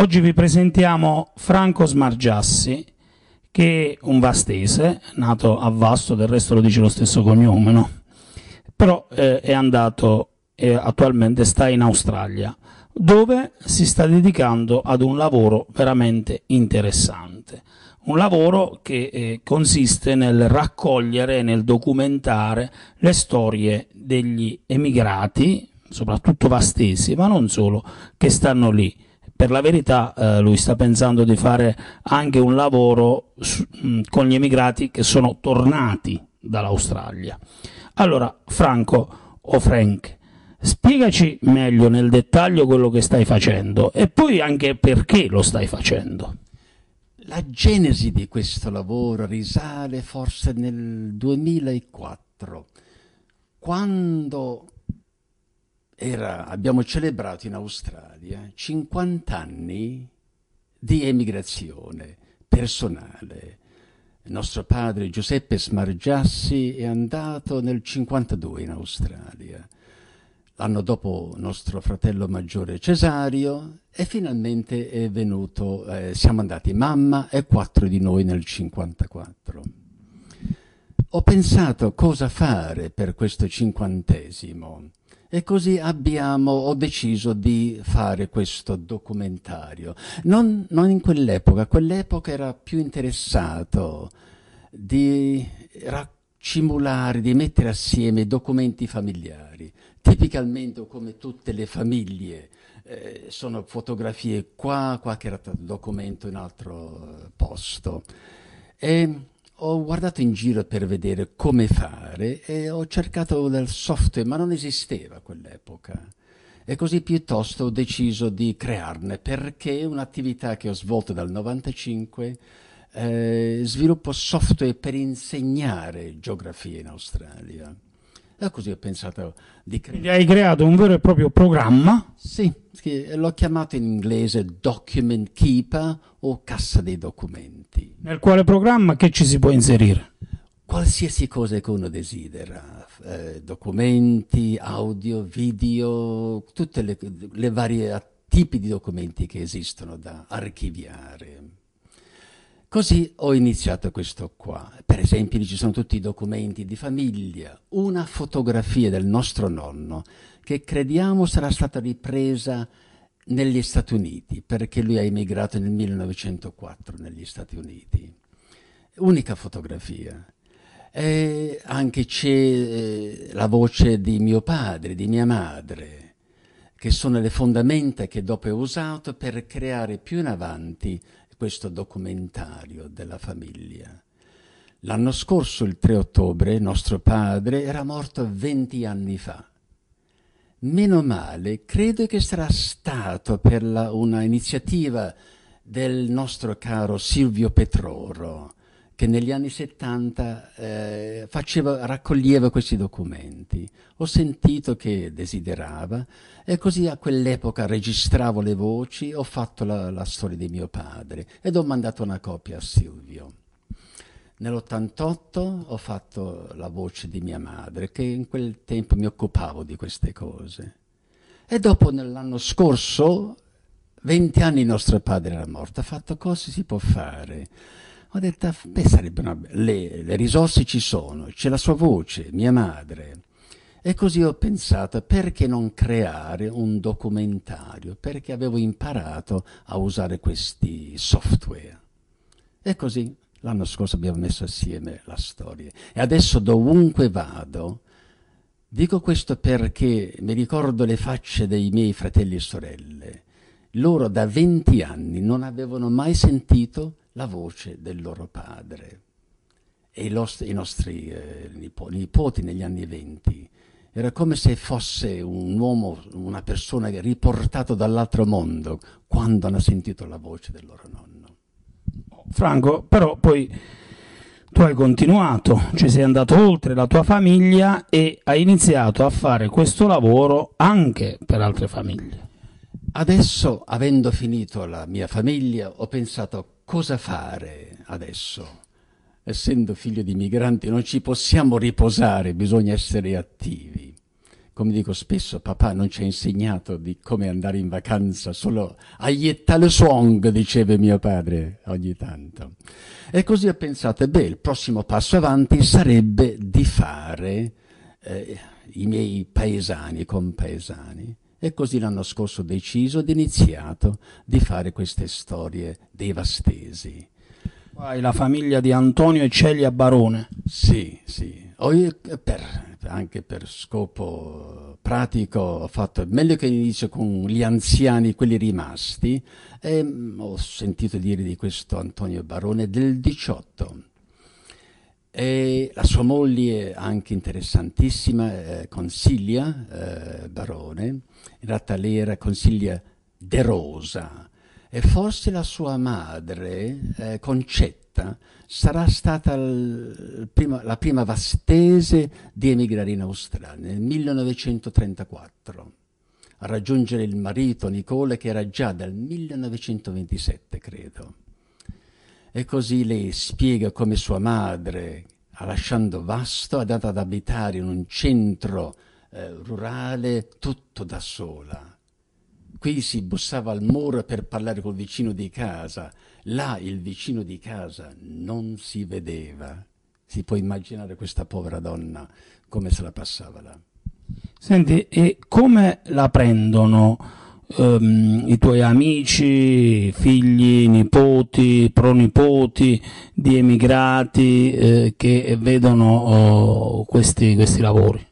Oggi vi presentiamo Franco Smargiassi, che è un vastese, nato a Vasto, del resto lo dice lo stesso cognome, no? però eh, è andato e eh, attualmente sta in Australia, dove si sta dedicando ad un lavoro veramente interessante. Un lavoro che eh, consiste nel raccogliere e nel documentare le storie degli emigrati, soprattutto vastesi, ma non solo, che stanno lì per la verità eh, lui sta pensando di fare anche un lavoro su, mh, mm, con gli emigrati che sono tornati dall'Australia. Allora, Franco o Frank, spiegaci meglio nel dettaglio quello che stai facendo e poi anche perché lo stai facendo. La genesi di questo lavoro risale forse nel 2004, quando era, abbiamo celebrato in Australia 50 anni di emigrazione personale. Il nostro padre Giuseppe Smargiassi è andato nel 1952 in Australia, l'anno dopo nostro fratello maggiore Cesario e finalmente è venuto, eh, siamo andati mamma e quattro di noi nel 1954. Ho pensato cosa fare per questo cinquantesimo e così abbiamo, ho deciso di fare questo documentario. Non, non in quell'epoca, quell'epoca era più interessato di simulare, di mettere assieme documenti familiari. Tipicamente, come tutte le famiglie, eh, sono fotografie qua, qualche documento in altro posto. E ho guardato in giro per vedere come fare e ho cercato del software, ma non esisteva a quell'epoca. E così piuttosto ho deciso di crearne perché è un'attività che ho svolto dal 95 eh, sviluppo software per insegnare geografia in Australia. E così ho pensato di creare. Quindi hai creato un vero e proprio programma? Sì, l'ho chiamato in inglese Document Keeper o Cassa dei Documenti. Nel quale programma che ci si può inserire? Qualsiasi cosa che uno desidera, eh, documenti, audio, video, tutte le, le varie tipi di documenti che esistono da archiviare. Così ho iniziato questo qua. Per esempio lì ci sono tutti i documenti di famiglia, una fotografia del nostro nonno che crediamo sarà stata ripresa negli Stati Uniti, perché lui ha emigrato nel 1904 negli Stati Uniti. Unica fotografia. E anche c'è eh, la voce di mio padre, di mia madre, che sono le fondamenta che dopo ho usato per creare più in avanti questo documentario della famiglia. L'anno scorso, il 3 ottobre, nostro padre era morto 20 anni fa. Meno male, credo che sarà stato per la, una iniziativa del nostro caro Silvio Petroro, che negli anni 70 eh, faceva, raccoglieva questi documenti. Ho sentito che desiderava e così a quell'epoca registravo le voci, ho fatto la, la, storia di mio padre ed ho mandato una copia a Silvio. Nell'88 ho fatto la voce di mia madre, che in quel tempo mi occupavo di queste cose. E dopo nell'anno scorso, 20 anni nostro padre era morto, ha fatto cose si può fare ho detto, beh, sarebbe una Le, le risorse ci sono, c'è la sua voce, mia madre. E così ho pensato, perché non creare un documentario? Perché avevo imparato a usare questi software. E così l'anno scorso abbiamo messo assieme la storia. E adesso dovunque vado, dico questo perché mi ricordo le facce dei miei fratelli e sorelle. Loro da 20 anni non avevano mai sentito la voce del loro padre. E i nostri eh, nipoti negli anni venti era come se fosse un uomo, una persona riportato dall'altro mondo quando hanno sentito la voce del loro nonno. Franco, però poi tu hai continuato, ci sei andato oltre la tua famiglia e hai iniziato a fare questo lavoro anche per altre famiglie. Adesso, avendo finito la mia famiglia, ho pensato cosa fare adesso? Essendo figlio di migranti non ci possiamo riposare, bisogna essere attivi. Come dico spesso, papà non ci ha insegnato di come andare in vacanza, solo aietta le song, diceva mio padre ogni tanto. E così ho pensato, beh, il prossimo passo avanti sarebbe di fare eh, i miei paesani, compaesani, e così l'anno scorso ho deciso ed iniziato di fare queste storie dei Vastesi. Vai, la famiglia di Antonio e Celia Barone. Sì, sì. Per, anche per scopo pratico ho fatto meglio che inizio con gli anziani, quelli rimasti. E, mm, ho sentito dire di questo Antonio Barone del 18 e la sua moglie, anche interessantissima, eh, Consiglia eh, Barone, in realtà lei era Consiglia De Rosa, e forse la sua madre, eh, Concetta, sarà stata prima, la prima vastese di emigrare in Australia nel 1934, a raggiungere il marito Nicole che era già dal 1927, credo e così lei spiega come sua madre, lasciando Vasto, è andata ad abitare in un centro eh, rurale tutto da sola. Qui si bussava al muro per parlare col vicino di casa, là il vicino di casa non si vedeva. Si può immaginare questa povera donna come se la passava là. Senti, e come la prendono? ehm, i tuoi amici, figli, nipoti, pronipoti di emigrati eh, che vedono eh, questi, questi, lavori?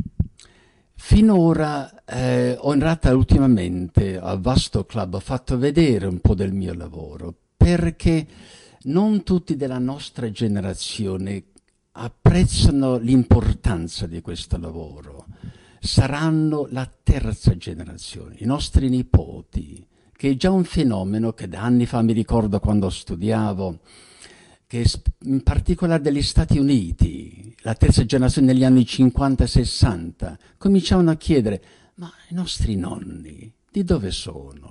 Finora eh, ho in realtà ultimamente al Vasto Club ho fatto vedere un po' del mio lavoro perché non tutti della nostra generazione apprezzano l'importanza di questo lavoro saranno la terza generazione, i nostri nipoti, che è già un fenomeno che da anni fa mi ricordo quando studiavo, che in particolare degli Stati Uniti, la terza generazione negli anni 50 e 60, cominciavano a chiedere, ma i nostri nonni di dove sono?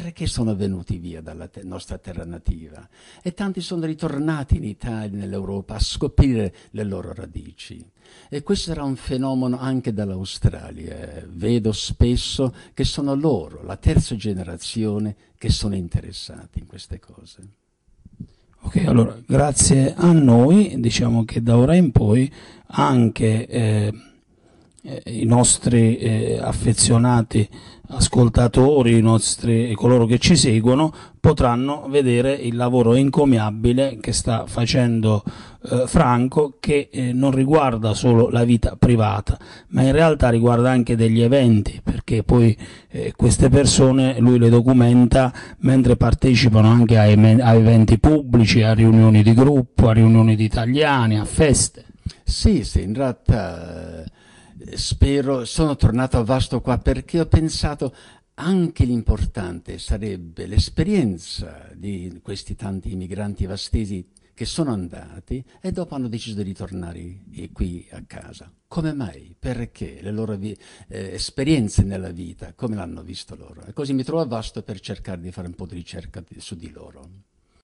perché sono venuti via dalla te nostra terra nativa e tanti sono ritornati in Italia, nell'Europa, a scoprire le loro radici. E questo era un fenomeno anche dall'Australia. Vedo spesso che sono loro, la terza generazione, che sono interessati in queste cose. Ok, allora grazie a noi diciamo che da ora in poi anche... Eh, eh, i nostri eh, affezionati ascoltatori, i nostri, coloro che ci seguono, potranno vedere il lavoro encomiabile che sta facendo eh, Franco, che eh, non riguarda solo la vita privata, ma in realtà riguarda anche degli eventi, perché poi eh, queste persone lui le documenta mentre partecipano anche a, a eventi pubblici, a riunioni di gruppo, a riunioni di italiani, a feste. Sì, sì, in realtà spero, sono tornato a Vasto qua perché ho pensato anche l'importante sarebbe l'esperienza di questi tanti immigranti vastesi che sono andati e dopo hanno deciso di ritornare qui a casa. Come mai? Perché? Le loro eh, esperienze nella vita, come l'hanno visto loro? E così mi trovo a Vasto per cercare di fare un po' di ricerca di su di loro.